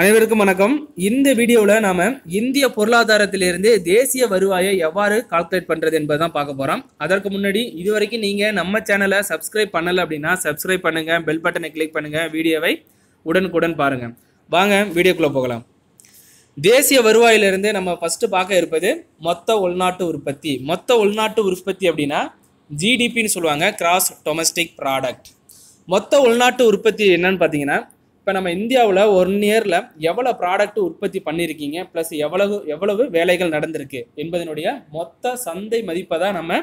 அனைவருக்கும் வணக்கம் இந்த வீடியோவில் நாம் இந்திய பொருளாதாரத்திலிருந்து தேசிய வருவாயை எவ்வாறு கால்குலேட் பண்ணுறது என்பது தான் பார்க்க போகிறோம் அதற்கு முன்னாடி இது வரைக்கும் நீங்கள் நம்ம சேனலை சப்ஸ்கிரைப் பண்ணலை அப்படின்னா சப்ஸ்கிரைப் பண்ணுங்கள் பெல் பட்டனை கிளிக் பண்ணுங்கள் வீடியோவை உடனுக்குடன் பாருங்கள் வாங்க வீடியோக்குள்ளே போகலாம் தேசிய வருவாயிலிருந்து நம்ம ஃபஸ்ட்டு பார்க்க இருப்பது மொத்த உள்நாட்டு உற்பத்தி மொத்த உள்நாட்டு உற்பத்தி அப்படின்னா ஜிடிபின்னு சொல்லுவாங்க கிராஸ் டொமஸ்டிக் ப்ராடக்ட் மொத்த உள்நாட்டு உற்பத்தி என்னன்னு பார்த்தீங்கன்னா இப்போ நம்ம இந்தியாவில் ஒன் இயரில் எவ்வளோ ப்ராடக்ட் உற்பத்தி பண்ணியிருக்கீங்க ப்ளஸ் எவ்வளவு எவ்வளவு வேலைகள் நடந்திருக்கு என்பதனுடைய மொத்த சந்தை மதிப்பை தான் நம்ம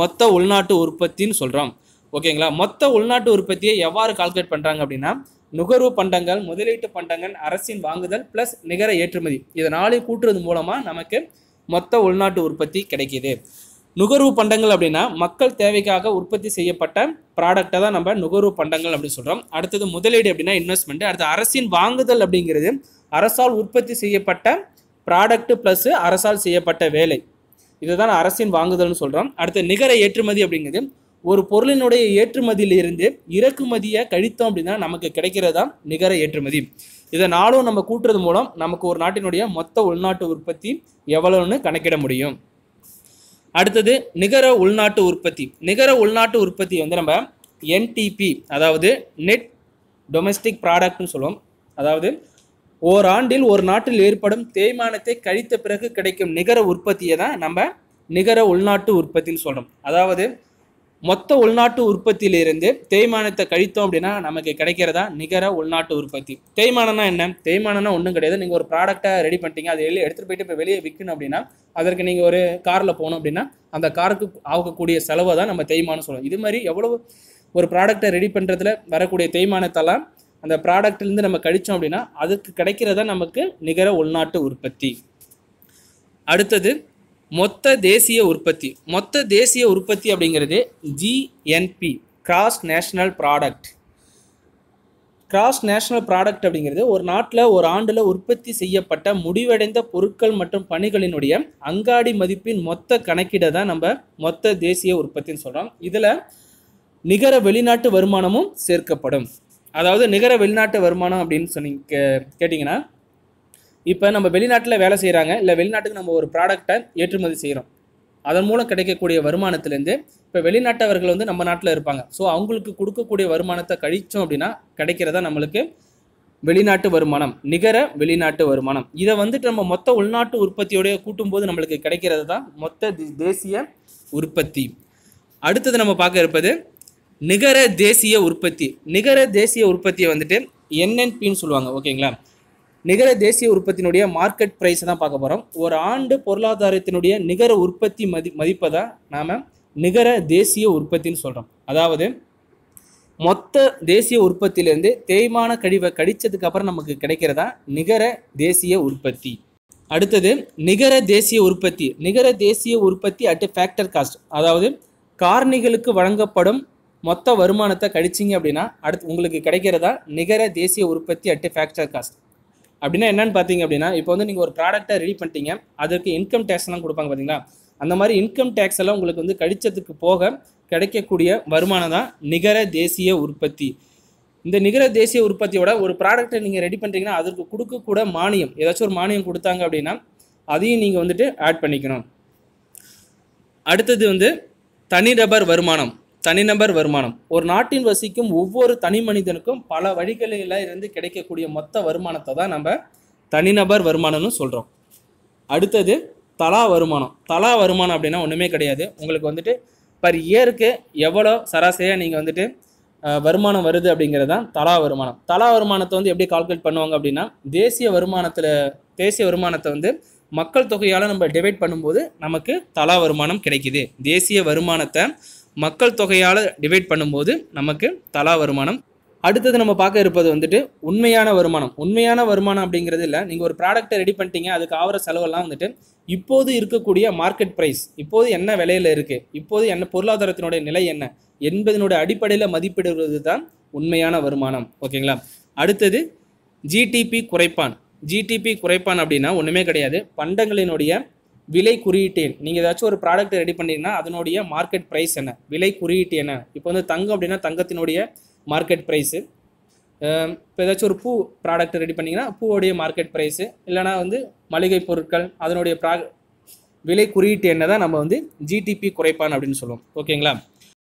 மொத்த உள்நாட்டு உற்பத்தின்னு சொல்கிறோம் ஓகேங்களா மொத்த உள்நாட்டு உற்பத்தியை எவ்வாறு கால்குலேட் பண்ணுறாங்க அப்படின்னா நுகர்வு பண்டங்கள் முதலீட்டு பண்டங்கள் அரசின் வாங்குதல் ப்ளஸ் நிகர ஏற்றுமதி இதை நாளை கூட்டுறது மூலமாக நமக்கு மொத்த உள்நாட்டு உற்பத்தி கிடைக்கிது நுகர்வு பண்டங்கள் அப்படின்னா மக்கள் தேவைக்காக உற்பத்தி செய்யப்பட்ட ப்ராடக்டை தான் நம்ம நுகர்வு பண்டங்கள் அப்படின்னு சொல்கிறோம் அடுத்தது முதலீடு அப்படின்னா இன்வெஸ்ட்மெண்ட் அடுத்து அரசின் வாங்குதல் அப்படிங்கிறது அரசால் உற்பத்தி செய்யப்பட்ட ப்ராடக்ட்டு ப்ளஸ்ஸு அரசால் செய்யப்பட்ட வேலை இதுதான் அரசின் வாங்குதல்னு சொல்கிறோம் அடுத்து நிகர ஏற்றுமதி அப்படிங்கிறது ஒரு பொருளினுடைய ஏற்றுமதியிலிருந்து இறக்குமதியை கழித்தோம் அப்படின்னா நமக்கு கிடைக்கிறதா நிகர ஏற்றுமதி இதை நாளும் நம்ம கூட்டுறது மூலம் நமக்கு ஒரு நாட்டினுடைய மொத்த உள்நாட்டு உற்பத்தி எவ்வளோன்னு கணக்கிட முடியும் அடுத்தது நிகர உள்நாட்டு உற்பத்தி நிகர உள்நாட்டு உற்பத்தி வந்து நம்ம என்டிபி அதாவது நெட் டொமெஸ்டிக் ப்ராடக்ட்னு சொல்லுவோம் அதாவது ஓராண்டில் ஒரு நாட்டில் ஏற்படும் தேய்மானத்தை கழித்த பிறகு கிடைக்கும் நிகர உற்பத்தியை தான் நம்ம நிகர உள்நாட்டு உற்பத்தின்னு சொல்கிறோம் அதாவது மொத்த உள்நாட்டு உற்பத்தியிலிருந்து தேய்மானத்தை கழித்தோம் அப்படின்னா நமக்கு கிடைக்கிறதா நிகர உள்நாட்டு உற்பத்தி தேய்மானம்னா என்ன தேய்மானம்னா ஒன்றும் கிடையாது நீங்கள் ஒரு ப்ராடக்ட்டை ரெடி பண்ணிட்டீங்க அதை வெளியே எடுத்துகிட்டு போயிட்டு இப்போ வெளியே விற்கணும் அப்படின்னா அதற்கு நீங்கள் ஒரு காரில் போகணும் அப்படின்னா அந்த காருக்கு ஆகக்கூடிய செலவை தான் நம்ம தேய்மானம் சொல்லணும் இது மாதிரி எவ்வளோ ஒரு ப்ராடக்டை ரெடி பண்ணுறதுல வரக்கூடிய தேய்மானத்தெல்லாம் அந்த ப்ராடக்ட்லேருந்து நம்ம கழித்தோம் அப்படின்னா அதுக்கு கிடைக்கிறதா நமக்கு நிகர உள்நாட்டு உற்பத்தி அடுத்தது மொத்த தேசிய உற்பத்தி மொத்த தேசிய உற்பத்தி அப்படிங்கிறது GNP gross national product gross national product அப்படிங்கிறது ஒரு நாட்டில் ஒரு ஆண்டில் உற்பத்தி செய்யப்பட்ட முடிவடைந்த பொருட்கள் மற்றும் பணிகளினுடைய அங்காடி மதிப்பின் மொத்த கணக்கீடை தான் நம்ம மொத்த தேசிய உற்பத்தின்னு சொல்கிறோம் இதில் நிகர வெளிநாட்டு வருமானமும் சேர்க்கப்படும் அதாவது நிகர வெளிநாட்டு வருமானம் அப்படின்னு சொன்னீங்க கேட்டிங்கன்னா இப்போ நம்ம வெளிநாட்டில் வேலை செய்கிறாங்க இல்லை வெளிநாட்டுக்கு நம்ம ஒரு ப்ராடக்டை ஏற்றுமதி செய்கிறோம் அதன் மூலம் கிடைக்கக்கூடிய வருமானத்துலேருந்து இப்போ வெளிநாட்டவர்கள் வந்து நம்ம நாட்டில் இருப்பாங்க ஸோ அவங்களுக்கு கொடுக்கக்கூடிய வருமானத்தை கழித்தோம் அப்படின்னா கிடைக்கிறதா நம்மளுக்கு வெளிநாட்டு வருமானம் நிகர வெளிநாட்டு வருமானம் இதை வந்துட்டு நம்ம மொத்த உள்நாட்டு உற்பத்தியோடைய கூட்டும்போது நம்மளுக்கு கிடைக்கிறது தான் மொத்த தேசிய உற்பத்தி அடுத்தது நம்ம பார்க்க இருப்பது நிகர தேசிய உற்பத்தி நிகர தேசிய உற்பத்தியை வந்துட்டு என்என்பின்னு சொல்லுவாங்க ஓகேங்களா நிகர தேசிய உற்பத்தியினுடைய மார்க்கெட் ப்ரைஸை தான் பார்க்க போகிறோம் ஒரு ஆண்டு பொருளாதாரத்தினுடைய நிகர உற்பத்தி மதி மதிப்பை தான் நாம் நிகர தேசிய உற்பத்தின்னு சொல்கிறோம் அதாவது மொத்த தேசிய உற்பத்தியிலேருந்து தேய்மான கழிவை கடித்ததுக்கு அப்புறம் நமக்கு கிடைக்கிறதா நிகர தேசிய உற்பத்தி அடுத்தது நிகர தேசிய உற்பத்தி நிகர தேசிய உற்பத்தி அட் ஃபேக்டர் காஸ்ட் அதாவது காரணிகளுக்கு வழங்கப்படும் மொத்த வருமானத்தை கழிச்சிங்க அப்படின்னா அடுத்து உங்களுக்கு கிடைக்கிறதா நிகர தேசிய உற்பத்தி அட் ஃபேக்டர் காஸ்ட் அப்படின்னா என்னென்னு பார்த்தீங்க அப்படின்னா இப்போ வந்து நீங்கள் ஒரு ப்ராடக்ட்டை ரெடி பண்ணிட்டீங்க அதற்கு இன்கம் டேக்ஸ்லாம் கொடுப்பாங்க பார்த்தீங்களா அந்த மாதிரி இன்கம் டேக்ஸ் எல்லாம் உங்களுக்கு வந்து கழிச்சதுக்கு போக கிடைக்கக்கூடிய வருமானம் தான் நிகர தேசிய உற்பத்தி இந்த நிகர தேசிய உற்பத்தியோட ஒரு ப்ராடக்ட்டை நீங்கள் ரெடி பண்ணுறீங்கன்னா அதற்கு கொடுக்கக்கூட மானியம் ஏதாச்சும் ஒரு மானியம் கொடுத்தாங்க அப்படின்னா அதையும் நீங்கள் வந்துட்டு ஆட் பண்ணிக்கணும் அடுத்தது வந்து தனிநபர் வருமானம் தனிநபர் வருமானம் ஒரு நாட்டின் வசிக்கும் ஒவ்வொரு தனி மனிதனுக்கும் பல வழிகளில் இருந்து கிடைக்கக்கூடிய மொத்த வருமானத்தை தான் நம்ம தனிநபர் வருமானம்னு சொல்கிறோம் அடுத்தது தலா வருமானம் தலா வருமானம் அப்படின்னா ஒன்றுமே கிடையாது உங்களுக்கு வந்துட்டு பர் இயருக்கு எவ்வளோ சராசரியாக நீங்கள் வந்துட்டு வருமானம் வருது அப்படிங்கிறது தான் தலா வருமானம் தலா வருமானத்தை வந்து எப்படி கால்குலேட் பண்ணுவாங்க அப்படின்னா தேசிய வருமானத்தில் தேசிய வருமானத்தை வந்து மக்கள் தொகையால் நம்ம டிவைட் பண்ணும்போது நமக்கு தலா வருமானம் கிடைக்குது தேசிய வருமானத்தை மக்கள் தொகையால் டிவைட் பண்ணும்போது நமக்கு தலா வருமானம் அடுத்தது நம்ம பார்க்க இருப்பது வந்துட்டு உண்மையான வருமானம் உண்மையான வருமானம் அப்படிங்கிறது இல்லை நீங்கள் ஒரு ப்ராடக்ட்டை ரெடி பண்ணிட்டீங்க அதுக்கு ஆகிற செலவெல்லாம் வந்துட்டு இப்போது இருக்கக்கூடிய மார்க்கெட் ப்ரைஸ் இப்போது என்ன விலையில் இருக்குது இப்போது என்ன பொருளாதாரத்தினுடைய நிலை என்ன என்பதனுடைய அடிப்படையில் மதிப்பிடுவது தான் உண்மையான வருமானம் ஓகேங்களா அடுத்தது ஜிடிபி குறைப்பான் ஜிடிபி குறைப்பான் அப்படின்னா ஒன்றுமே கிடையாது பண்டங்களினுடைய விலை குறியீட்டேன் நீங்கள் ஏதாச்சும் ஒரு ப்ராடக்ட் ரெடி பண்ணிங்கன்னா அதனுடைய மார்க்கெட் ப்ரைஸ் என்ன விலை குறியீட்டு என்ன இப்போ வந்து தங்கம் அப்படின்னா தங்கத்தினுடைய மார்க்கெட் ப்ரைஸு இப்போ ஏதாச்சும் ஒரு பூ ப்ராடக்ட் ரெடி பண்ணிங்கன்னா பூவோடைய மார்க்கெட் ப்ரைஸு இல்லைனா வந்து மளிகை பொருட்கள் அதனுடைய ப்ரா விலை குறியீட்டு என்ன தான் நம்ம வந்து ஜிடிபி குறைப்பான் அப்படின்னு சொல்லுவோம் ஓகேங்களா